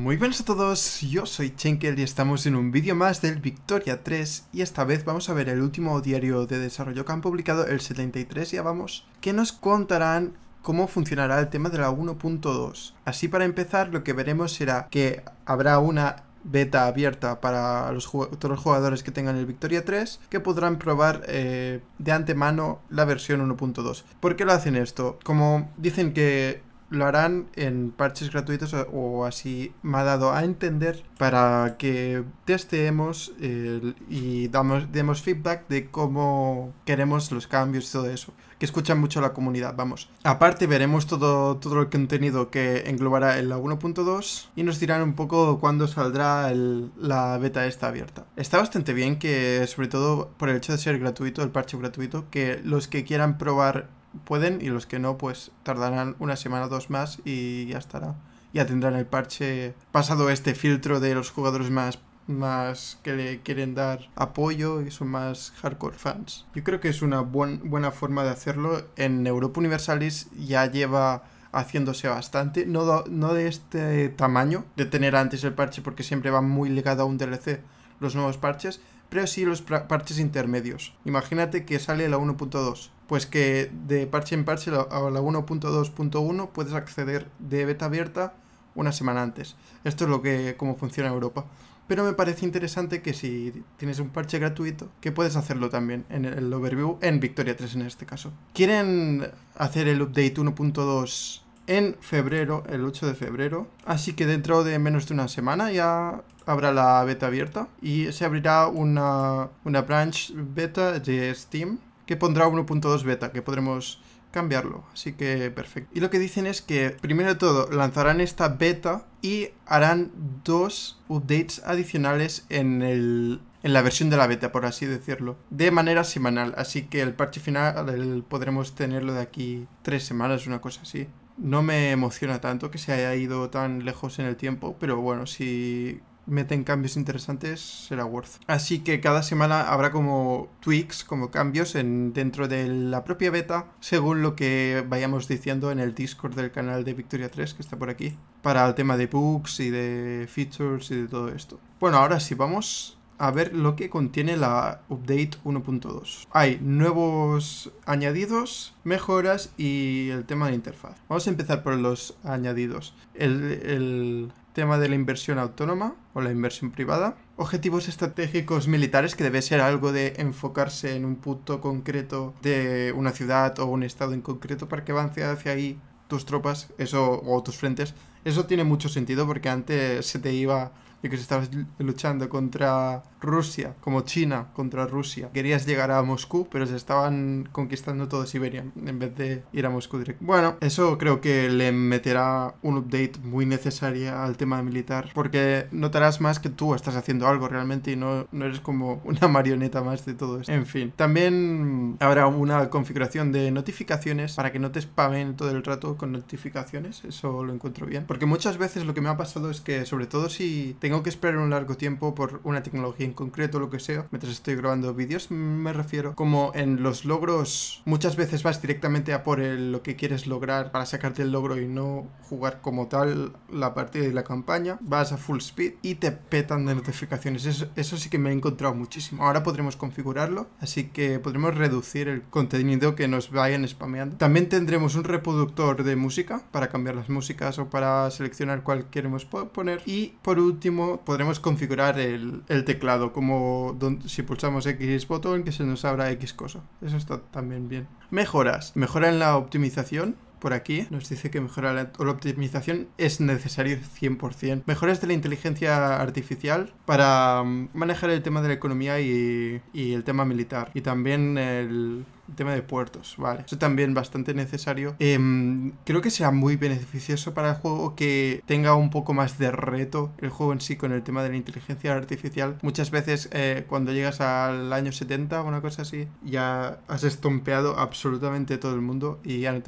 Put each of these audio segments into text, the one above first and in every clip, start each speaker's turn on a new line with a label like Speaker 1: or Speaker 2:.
Speaker 1: Muy buenas a todos, yo soy Chenkel y estamos en un vídeo más del Victoria 3 y esta vez vamos a ver el último diario de desarrollo que han publicado, el 73 ya vamos, que nos contarán cómo funcionará el tema de la 1.2. Así para empezar lo que veremos será que habrá una beta abierta para los otros los jugadores que tengan el Victoria 3 que podrán probar eh, de antemano la versión 1.2. ¿Por qué lo hacen esto? Como dicen que lo harán en parches gratuitos o, así me ha dado a entender para que testeemos y damos, demos feedback de cómo queremos los cambios y todo eso. Que escuchan mucho la comunidad, vamos. Aparte veremos todo, todo el contenido que englobará el 1.2 y nos dirán un poco cuándo saldrá la beta esta abierta. Está bastante bien que, sobre todo por el hecho de ser gratuito, el parche gratuito, que los que quieran probar pueden y los que no, pues tardarán una semana o dos más y ya estará. Ya tendrán el parche pasado este filtro de los jugadores más, más que le quieren dar apoyo y son más hardcore fans. Yo creo que es una buena forma de hacerlo. En Europa Universalis ya lleva haciéndose bastante, no, no de este tamaño, de tener antes el parche porque siempre va muy ligado a un DLC los nuevos parches, pero sí los parches intermedios. Imagínate que sale la 1.2 pues que de parche en parche a la 1.2.1 puedes acceder de beta abierta una semana antes. Esto es lo que cómo funciona Europa. Pero me parece interesante que si tienes un parche gratuito, que puedes hacerlo también en el overview, en Victoria 3 en este caso. Quieren hacer el update 1.2 en febrero, el 8 de febrero. Así que dentro de menos de una semana ya habrá la beta abierta y se abrirá una, una branch beta de Steam que pondrá 1.2 beta, que podremos cambiarlo. Así que perfecto. Y lo que dicen es que, primero de todo, lanzarán esta beta y harán dos updates adicionales en, el, en la versión de la beta, por así decirlo, de manera semanal. Así que el parche final podremos tenerlo de aquí tres semanas, una cosa así. No me emociona tanto que se haya ido tan lejos en el tiempo, pero bueno, si meten cambios interesantes, será worth. Así que cada semana habrá como tweaks, como cambios en, dentro de la propia beta, según lo que vayamos diciendo en el Discord del canal de Victoria 3, que está por aquí, para el tema de bugs y de features y de todo esto. Bueno, ahora sí, vamos a ver lo que contiene la update 1.2. Hay nuevos añadidos, mejoras y el tema de la interfaz. Vamos a empezar por los añadidos. El, tema de la inversión autónoma o la inversión privada. Objetivos estratégicos militares, que debe ser algo de enfocarse en un punto concreto de una ciudad o un estado en concreto para que avance hacia ahí tus tropas, eso, o tus frentes. Eso tiene mucho sentido porque antes se te iba, Y que se estabas luchando contra Rusia, como China contra Rusia. Querías llegar a Moscú, pero se estaban conquistando todo Siberia en vez de ir a Moscú directo. Bueno, eso creo que le meterá un update muy necesario al tema militar, porque notarás más que tú estás haciendo algo realmente y no, eres como una marioneta más de todo esto. En fin, también habrá una configuración de notificaciones para que no te spamen todo el rato con notificaciones, eso lo encuentro bien, porque muchas veces lo que me ha pasado es que sobre todo si tengo que esperar un largo tiempo por una tecnología concreto lo que sea, mientras estoy grabando vídeos, me refiero como en los logros muchas veces vas directamente a por lo que quieres lograr para sacarte el logro y no jugar como tal la partida y la campaña, vas a full speed y te petan de notificaciones, eso, eso sí que me he encontrado muchísimo. Ahora podremos configurarlo, así que podremos reducir el contenido que nos vayan spameando. También tendremos un reproductor de música para cambiar las músicas o para seleccionar cuál queremos poner y por último podremos configurar el teclado como si pulsamos X botón que se nos abra X cosa. Eso está también bien. Mejoras. Mejora en la optimización. Por aquí nos dice que mejora la, optimización es necesario 100%. Mejoras de la inteligencia artificial para mm, manejar el tema de la economía y el tema militar. Y también el, tema de puertos, ¿vale? Eso también bastante necesario. Em, creo que sea muy beneficioso para el juego que tenga un poco más de reto el juego en sí con el tema de la inteligencia artificial. Muchas veces eh, cuando llegas al año 70 o una cosa así, ya has estompeado absolutamente todo el mundo y ya no,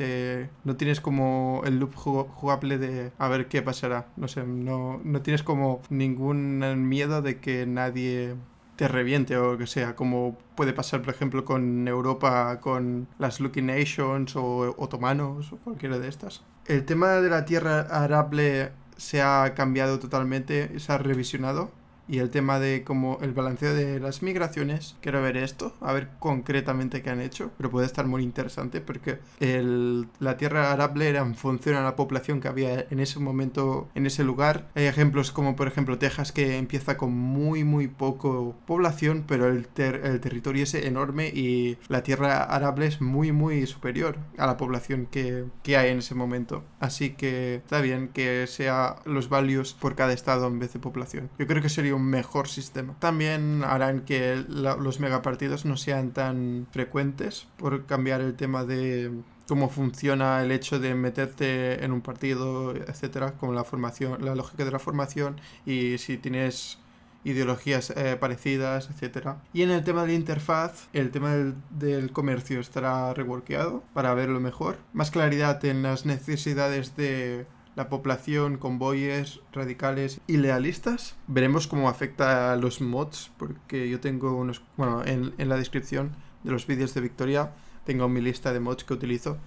Speaker 1: no tienes como el loop jugable de a ver qué pasará. No sé, no, no tienes como ningún miedo de que nadie te reviente o que sea, como puede pasar, por ejemplo, con Europa, con las Lucky Nations o otomanos o cualquiera de estas. El tema de la tierra arable se ha cambiado totalmente, se ha revisionado y el tema de como el balanceo de las migraciones. Quiero ver esto, a ver concretamente qué han hecho, pero puede estar muy interesante porque el, la tierra arable era en función a la población que había en ese momento, en ese lugar. Hay ejemplos como por ejemplo Texas que empieza con muy muy poco población, pero el, el territorio es enorme y la tierra arable es muy muy superior a la población que, que hay en ese momento. Así que está bien que sea los valios por cada estado en vez de población. Yo creo que sería un mejor sistema. También harán que los megapartidos no sean tan frecuentes por cambiar el tema de cómo funciona el hecho de meterte en un partido, etcétera, como la formación, la lógica de la formación y si tienes ideologías eh, parecidas, etcétera. Y en el tema de la interfaz, el tema del, comercio estará reworkeado para verlo mejor. Más claridad en las necesidades de la población, convoyes radicales y lealistas. Veremos cómo afecta a los mods, porque yo tengo unos... Bueno, en, la descripción de los vídeos de Victoria tengo mi lista de mods que utilizo.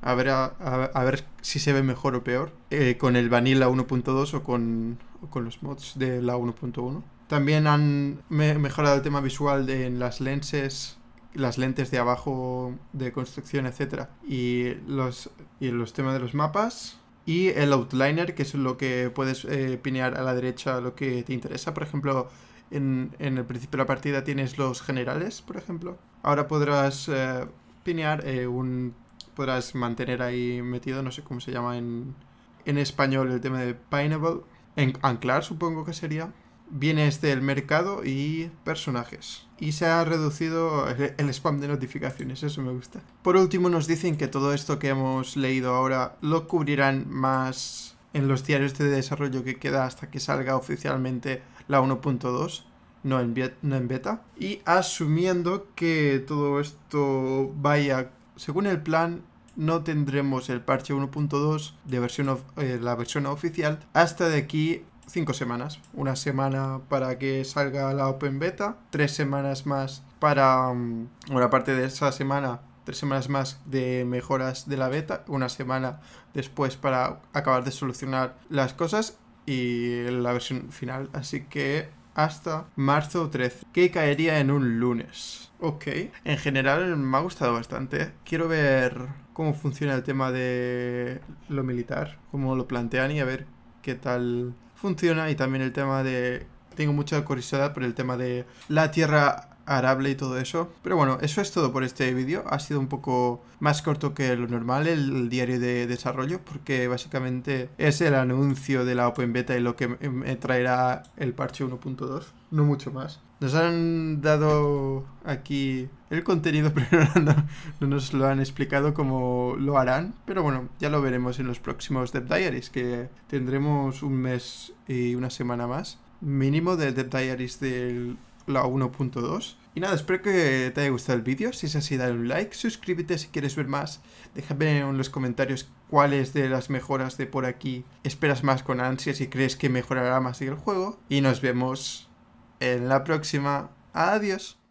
Speaker 1: A ver, a, ver si se ve mejor o peor eh, con el Vanilla 1.2 o con, con los mods de la 1.1. También han mejorado el tema visual de en las lentes, las lentes de abajo de construcción, etcétera, y los, y los temas de los mapas, y el outliner, que es lo que puedes eh, pinear a la derecha lo que te interesa. Por ejemplo, en, el principio de la partida tienes los generales, por ejemplo. Ahora podrás eh, pinear eh, un... Podrás mantener ahí metido, no sé cómo se llama en, español el tema de pineable. En, anclar supongo que sería viene este el mercado y personajes. Y se ha reducido el, spam de notificaciones, eso me gusta. Por último nos dicen que todo esto que hemos leído ahora lo cubrirán más en los diarios de desarrollo que queda hasta que salga oficialmente la 1.2. No en, en beta. Y asumiendo que todo esto vaya según el plan, no tendremos el parche 1.2 de versión eh, la versión oficial hasta de aquí cinco semanas. Una semana para que salga la Open Beta, tres semanas más para... Mm, bueno, aparte de esa semana, tres semanas más de mejoras de la beta, una semana después para acabar de solucionar las cosas y la versión final. Así que hasta marzo 13, que caería en un lunes. Ok, en general me ha gustado bastante. Quiero ver cómo funciona el tema de lo militar, cómo lo plantean y a ver qué tal funciona y también el tema de... Tengo mucha curiosidad por el tema de la Tierra arable y todo eso. Pero bueno, eso es todo por este vídeo. Ha sido un poco más corto que lo normal el, diario de desarrollo porque básicamente es el anuncio de la Open Beta y lo que me traerá el parche 1.2. No mucho más. Nos han dado aquí el contenido, pero no, nos lo han explicado cómo lo harán. Pero bueno, ya lo veremos en los próximos Dev Diaries, que tendremos un mes y una semana más mínimo del Dev Diaries del la 1.2. Y nada, espero que te haya gustado el vídeo. Si es así, dale un like, suscríbete si quieres ver más. Déjame en los comentarios cuáles de las mejoras de por aquí esperas más con ansias y crees que mejorará más el juego. Y nos vemos en la próxima. Adiós.